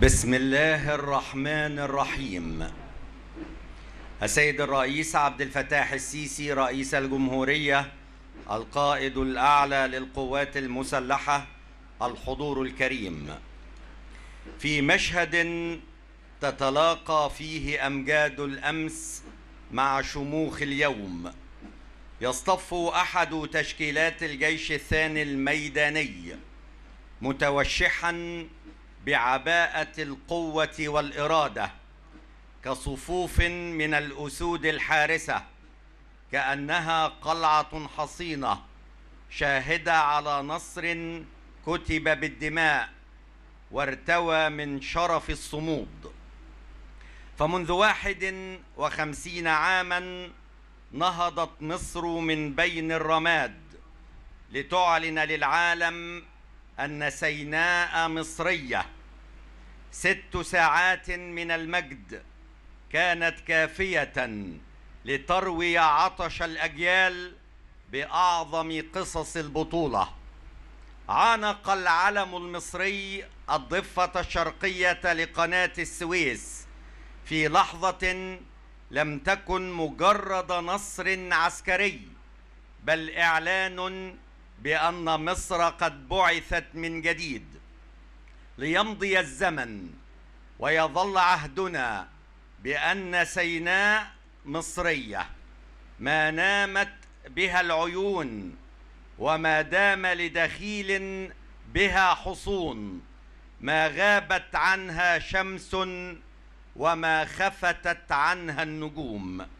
بسم الله الرحمن الرحيم السيد الرئيس عبد الفتاح السيسي رئيس الجمهورية القائد الأعلى للقوات المسلحة الحضور الكريم في مشهد تتلاقى فيه أمجاد الأمس مع شموخ اليوم يصطف أحد تشكيلات الجيش الثاني الميداني متوشحا بعباءة القوة والإرادة كصفوف من الأسود الحارسة كأنها قلعة حصينة شاهدة على نصر كتب بالدماء وارتوى من شرف الصمود فمنذ واحد وخمسين عاما نهضت مصر من بين الرماد لتعلن للعالم أن سيناء مصرية ست ساعات من المجد كانت كافية لتروي عطش الأجيال بأعظم قصص البطولة عانق العلم المصري الضفة الشرقية لقناة السويس في لحظة لم تكن مجرد نصر عسكري بل إعلان بأن مصر قد بعثت من جديد ليمضي الزمن ويظل عهدنا بأن سيناء مصرية ما نامت بها العيون وما دام لدخيل بها حصون ما غابت عنها شمس وما خفتت عنها النجوم